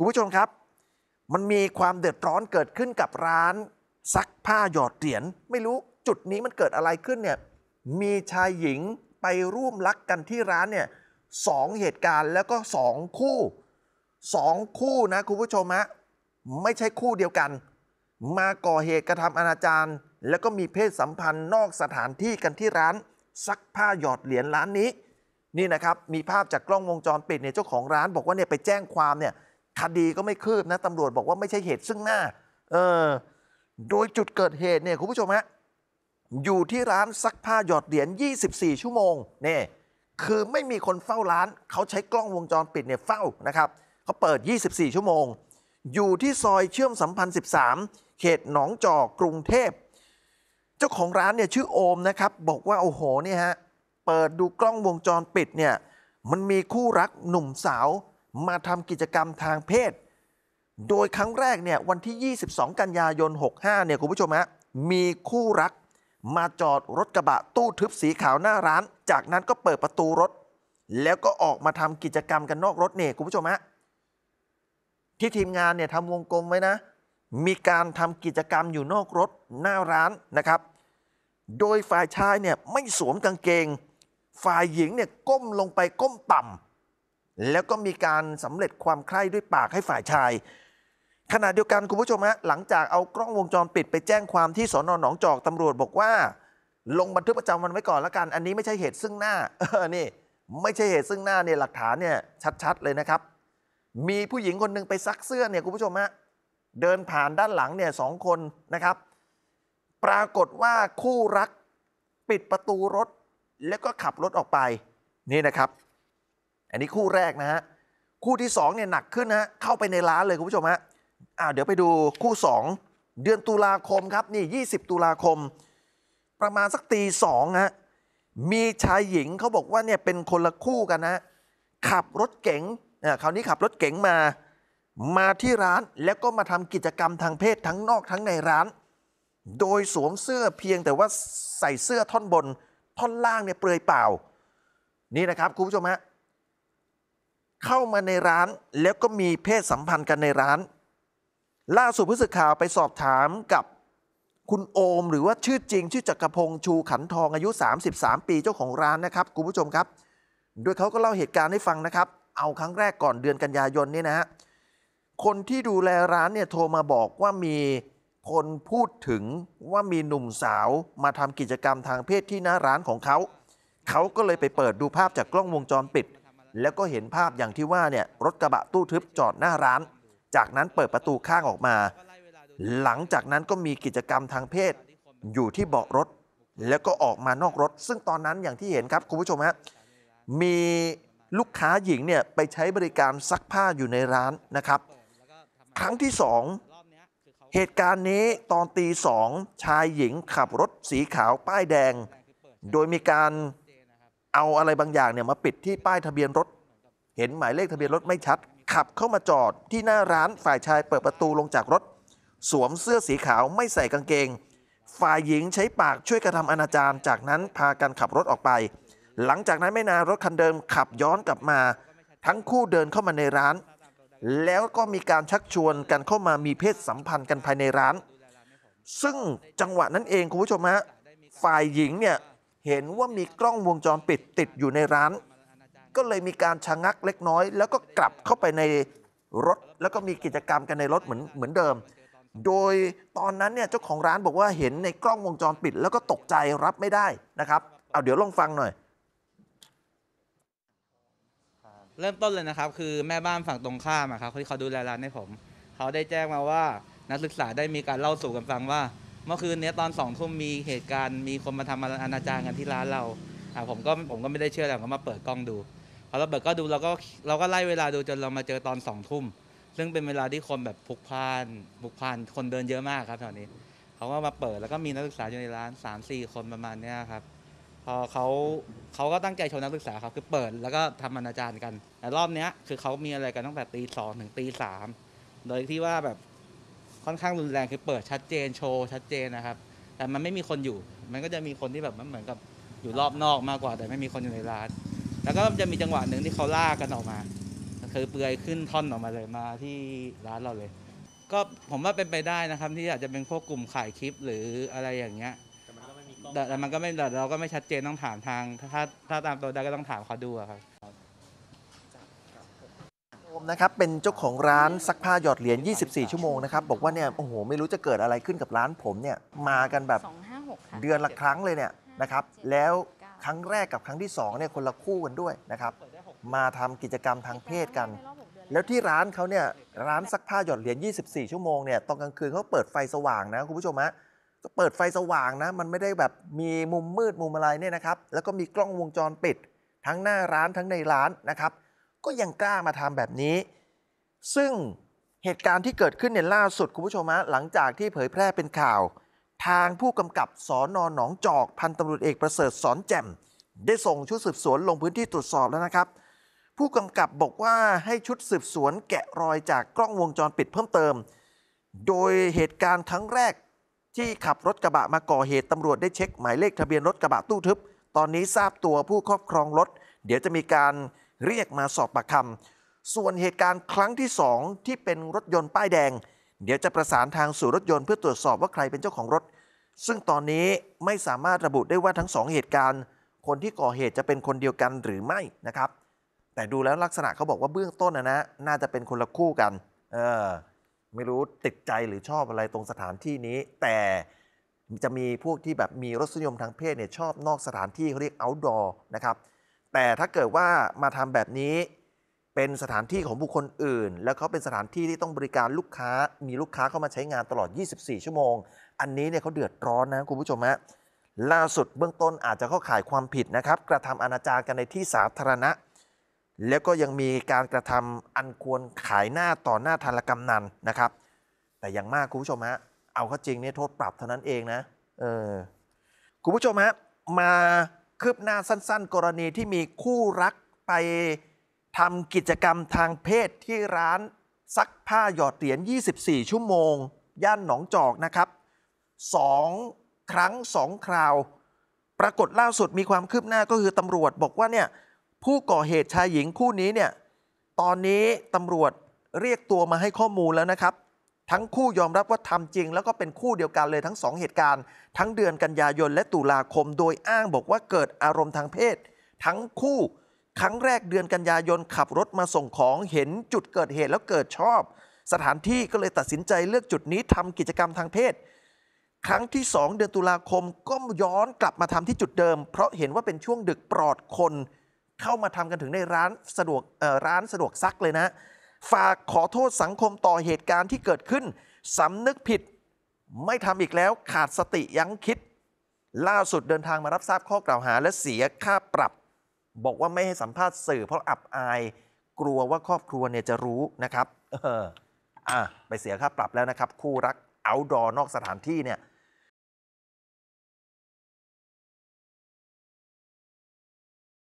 คุณผู้ชมครับ มันมีความเดือดร้อนเกิดขึ้นกับร้าน ซักผ้าหยอดเหรียญ ไม่รู้จุดนี้มันเกิดอะไรขึ้นเนี่ย มีชายหญิงไปร่วมรักกันที่ร้านเนี่ยสองเหตุการณ์ แล้วก็สองคู่ สองคู่นะคุณผู้ชมฮะไม่ใช่คู่เดียวกัน มาก่อเหตุกระทำอนาจารแล้วก็มีเพศสัมพันธ์นอกสถานที่กันที่ร้าน ซักผ้าหยอดเหรียญร้านนี้ นี่นะครับ มีภาพจากกล้องวงจรปิดเนี่ย เจ้าของร้าน บอกว่าเนี่ยไปแจ้งความเนี่ยคดีก็ไม่คืบนะ ตำรวจบอกว่าไม่ใช่เหตุซึ่งหน้าเออโดยจุดเกิดเหตุเนี่ยคุณผู้ชมฮะอยู่ที่ร้านซักผ้าหยอดเหรียญ24 ชั่วโมงเนี่ยคือไม่มีคนเฝ้าร้านเขาใช้กล้องวงจรปิดเนี่ยเฝ้านะครับเขาเปิด 24 ชั่วโมง อยู่ที่ซอยเชื่อมสัมพันธ์ 13 เขตหนองจอกกรุงเทพเจ้าของร้านเนี่ยชื่อโอมนะครับบอกว่าโอ้โหเนี่ยฮะเปิดดูกล้องวงจรปิดเนี่ยมันมีคู่รักหนุ่มสาวมาทำกิจกรรมทางเพศ โดยครั้งแรกเนี่ยวันที่ 22 กันยายน 65 เนี่ยคุณผู้ชมฮะมีคู่รักมาจอดรถกระบะตู้ทึบสีขาวหน้าร้าน จากนั้นก็เปิดประตูรถ แล้วก็ออกมาทำกิจกรรมกันนอกรถเนี่ยคุณผู้ชมฮะที่ทีมงานเนี่ยทำวงกลมไว้นะมีการทำกิจกรรมอยู่นอกรถหน้าร้านนะครับ โดยฝ่ายชายเนี่ยไม่สวมกางเกงฝ่ายหญิงเนี่ยก้มลงไปก้มต่ำแล้วก็มีการสำเร็จความใคร่ด้วยปากให้ฝ่ายชายขณะเดียวกันคุณผู้ชมฮะหลังจากเอากล้องวงจรปิดไปแจ้งความที่สอนอนหนองจอกตำรวจบอกว่า ลงบันทึกประจำวันไว้ก่อนแล้วกันอันนี้ไม่ใช่เหตุซึ่งหน้า เออนี่ ไม่ใช่เหตุซึ่งหน้าเนี่ยหลักฐานเนี่ยชัดๆเลยนะครับ มีผู้หญิงคนหนึ่งไปซักเสื้อเนี่ยคุณผู้ชมฮะเดินผ่านด้านหลังเนี่ยสองคนนะครับ ปรากฏว่าคู่รักปิดประตูรถแล้วก็ขับรถออกไปนี่นะครับอันนี้คู่แรกนะฮะ คู่ที่2เนี่ยหนักขึ้นนะฮะเข้าไปในร้านเลยคุณผู้ชมฮะอ่าเดี๋ยวไปดูคู่ 2 เดือนตุลาคมครับนี่ 20 ตุลาคม ประมาณสักตีสองฮะ มีชายหญิงเขาบอกว่าเนี่ยเป็นคนละคู่กันนะขับรถเก๋งอ่าคราวนี้ขับรถเก๋งมามาที่ร้านแล้วก็มาทำกิจกรรมทางเพศทั้งนอกทั้งในร้าน โดยสวมเสื้อเพียงแต่ว่าใส่เสื้อท่อนบนท่อนล่างเนี่ยเปลือยเปล่านี่นะครับคุณผู้ชมฮะเข้ามาในร้านแล้วก็มีเพศสัมพันธ์กันในร้าน ล่าสุดผู้สื่อข่าวไปสอบถามกับคุณโอมหรือว่าชื่อจริงชื่อจักรพงษ์ชูขันทองอายุ 33 ปีเจ้าของร้านนะครับคุณผู้ชมครับ โดยเขาก็เล่าเหตุการณ์ให้ฟังนะครับ เอาครั้งแรกก่อนเดือนกันยายนนี่นะฮะ คนที่ดูแลร้านเนี่ยโทรมาบอกว่ามีคนพูดถึงว่ามีหนุ่มสาวมาทำกิจกรรมทางเพศที่หน้าร้านของเขา เขาก็เลยไปเปิดดูภาพจากกล้องวงจรปิดแล้วก็เห็นภาพอย่างที่ว่าเนี่ยรถกระบะตู้ทึบจอดหน้าร้าน จากนั้นเปิดประตูข้างออกมา หลังจากนั้นก็มีกิจกรรมทางเพศอยู่ที่เบาะรถแล้วก็ออกมานอกรถ ซึ่งตอนนั้นอย่างที่เห็นครับ คุณผู้ชมฮะมีลูกค้าหญิงเนี่ยไปใช้บริการซักผ้าอยู่ในร้านนะครับ ครั้งที่สองเหตุการณ์นี้ตอนตีสองชายหญิงขับรถสีขาวป้ายแดง โดยมีการเอาอะไรบางอย่างเนี่ยมาปิดที่ป้ายทะเบียนรถ เห็นหมายเลขทะเบียนรถไม่ชัด ขับเข้ามาจอด ที่หน้าร้านฝ่ายชายเปิดประตูลงจากรถ สวมเสื้อสีขาวไม่ใส่กางเกง ฝ่ายหญิงใช้ปากช่วยกระทำอนาจาร จากนั้นพากันขับรถออกไป หลังจากนั้นไม่นานรถคันเดิมขับย้อนกลับมา ทั้งคู่เดินเข้ามาในร้าน แล้วก็มีการชักชวนกันเข้ามามีเพศสัมพันธ์กันภายในร้าน ซึ่งจังหวะนั้นเอง คุณผู้ชมฮะฝ่ายหญิงเนี่ยเห็นว่ามีกล้องวงจรปิดติดอยู่ในร้าน ก็เลยมีการชะงักเล็กน้อย แล้วก็กลับเข้าไปในรถแล้วก็มีกิจกรรมกันในรถเหมือนเหมือนเดิม โดยตอนนั้นเนี่ยเจ้าของร้านบอกว่าเห็นในกล้องวงจรปิดแล้วก็ตกใจรับไม่ได้นะครับเอาเดี๋ยวลองฟังหน่อย เริ่มต้นเลยนะครับคือแม่บ้านฝั่งตรงข้ามครับที่เขาดูแลร้านให้ผม เขาได้แจ้งมาว่านักศึกษาได้มีการเล่าสู่กันฟังว่าเมื่อคืนเนี้ยตอนสองทุ่มมีเหตุการณ์มีคนมาทำอนาจารกันที่ร้านเราอ่ผมก็ผมก็ไม่ได้เชื่อแต่ขามาเปิดกล้องดูพอเราเปิดก็ดูเราก็เราก็ไล่เวลาดูจนเรามาเจอตอนสองทุ่มซึ่งเป็นเวลาที่คนแบบพลุกพ่านพลุกพ่านคนเดินเยอะมากครับแถวนี้เขาก็มาเปิดแล้วก็มีนักศึกษาอยู่ในร้าน3่คนประมาณนี้ครับพอเขาเขาก็ตั้งใจชวนนักศึกษาเขาคือเปิดแล้วก็ทำอนาจารกัน แต่รอบเนี้ยคือเขามีอะไรกันตั้งแต่ตีสองถึงตีสามโดยที่ว่าแบบค่อนข้างรุนแรงคือเปิดชัดเจนโชว์ชัดเจนนะครับ แต่มันไม่มีคนอยู่มันก็จะมีคนที่แบบมันเหมือนกับอยู่รอบนอกมากกว่าแต่ ไม่มีคนอยู่ในร้าน แล้วก็จะมีจังหวะหนึ่งที่เขาลากกันออกมาคือเปลือยขึ้นท่อนออกมาเลยมาที่ร้านเราเลย ก็ผมว่าเป็นไปได้นะครับที่อาจจะเป็นพวกกลุ่มขายคลิปหรืออะไรอย่างเงี้ยแต่มันก็ไม่แต่เราก็ไม่ชัดเจนต้องถามทางถ้าถ้าตามตัวได้ก็ต้องถามเขาดูครับมนะครับเป็นเจ้าของร้านซักผ้าหยอดเหรียญ 24 ชั่วโมงนะครับบอกว่าเนี่ยโอ้โห ไม่รู้จะเกิดอะไรขึ้นกับร้านผมเนี่ย มากันแบบ2เดือนละครั้งเลยเนี่ยนะครับ แล้วครั้งแรกกับครั้งที่2เนี่ยคนละคู่กันด้วยนะครับ มาทำกิจกรรมทางเพศกัน แล้วที่ร้านเขาเนี่ยร้านซักผ้าหยอดเหรียญ 24 ชั่วโมงเนี่ยตอนกลางคืนเขาเปิดไฟสว่างนะคุณผู้ชมฮะก็เปิดไฟสว่างนะมันไม่ได้แบบมีมุมมืดมุมอะไรเนี่ยนะครับ แล้วก็มีกล้องวงจรปิดทั้งหน้าร้านทั้งในร้านนะครับก็ยังกล้ามาทำแบบนี้ ซึ่งเหตุการณ์ที่เกิดขึ้นเนี่ยล่าสุดคุณผู้ชมฮะหลังจากที่เผยแพร่เป็นข่าว ทางผู้กำกับสอนอนหนองจอกพันตำรวจเอกประเสริฐสอนแจ่มได้ส่งชุดสืบสวนลงพื้นที่ตรวจสอบแล้วนะครับ ผู้กำกับบอกว่าให้ชุดสืบสวนแกะรอยจากกล้องวงจรปิดเพิ่มเติม โดยเหตุการณ์ครั้งแรกที่ขับรถกระบะมาก่อเหตุตำรวจได้เช็ค หมายเลขทะเบียนรถกระบะตู้ทึบ ตอนนี้ทราบตัวผู้ครอบครองรถ เดี๋ยวจะมีการเรียกมาสอบปากคำ ส่วนเหตุการณ์ครั้งที่ 2 ที่เป็นรถยนต์ป้ายแดง เดี๋ยวจะประสานทางสู่รถยนต์เพื่อตรวจสอบว่าใครเป็นเจ้าของรถ ซึ่งตอนนี้ไม่สามารถระบุได้ว่าทั้ง 2 เหตุการณ์ คนที่ก่อเหตุจะเป็นคนเดียวกันหรือไม่นะครับ แต่ดูแล้วลักษณะเขาบอกว่าเบื้องต้นนะนะน่าจะเป็นคนละคู่กันเออไม่รู้ติดใจหรือชอบอะไรตรงสถานที่นี้ แต่จะมีพวกที่แบบมีรสนิยมทางเพศเนี่ยชอบนอกสถานที่เขาเรียก outdoor นะครับแต่ถ้าเกิดว่ามาทำแบบนี้เป็นสถานที่ของบุคคลอื่น แล้วเขาเป็นสถานที่ที่ต้องบริการลูกค้า มีลูกค้าเข้ามาใช้งานตลอด 24 ชั่วโมงอันนี้เนี่ยเขาเดือดร้อนนะ คุณผู้ชมฮะล่าสุดเบื้องต้นอาจจะเข้าข่ายความผิดนะครับ กระทำอนาจารกันในที่สาธารณะ แล้วก็ยังมีการกระทำอันควรขายหน้าต่อหน้าธารกมนันนะครับ แต่อย่างมากคุณผู้ชมฮะเอาเข้าจริงเนี่ยโทษปรับเท่านั้นเองนะ เออคุณผู้ชมฮะมาคืบหน้าสั้น ๆ กรณีที่มีคู่รักไปทำกิจกรรมทางเพศที่ร้านซักผ้าหยอดเหรียญ 24 ชั่วโมง ย่านหนองจอกนะครับสองครั้งสองคราว ปรากฏล่าสุดมีความคืบหน้าก็คือตำรวจบอกว่าเนี่ยผู้ก่อเหตุชายหญิงคู่นี้เนี่ยตอนนี้ตำรวจเรียกตัวมาให้ข้อมูลแล้วนะครับทั้งคู่ยอมรับว่าทำจริง แล้วก็เป็นคู่เดียวกันเลยทั้งสองเหตุการณ์ ทั้งเดือนกันยายนและตุลาคมโดยอ้างบอกว่าเกิดอารมณ์ทางเพศ ทั้งคู่ครั้งแรกเดือนกันยายนขับรถมาส่งของเห็นจุดเกิดเหตุแล้วเกิดชอบ สถานที่ก็เลยตัดสินใจเลือกจุดนี้ทำกิจกรรมทางเพศ ครั้งที่ 2 เดือนตุลาคมก็ย้อนกลับมาทำที่จุดเดิม เพราะเห็นว่าเป็นช่วงดึกปลอดคน เข้ามาทำกันถึงในร้านสะดวกร้านสะดวกซักเลยนะฝากขอโทษสังคมต่อเหตุการณ์ที่เกิดขึ้นสำนึกผิดไม่ทำอีกแล้ว ขาดสติยังคิด ล่าสุดเดินทางมารับทราบข้อกล่าวหาและเสียค่าปรับ บอกว่าไม่ให้สัมภาษณ์สื่อ เพราะอับอาย กลัวว่าครอบครัวเนี่ยจะรู้นะครับเอออ่ะไปเสียค่าปรับแล้วนะครับ คู่รักเอาดอนอกสถานที่เนี่ย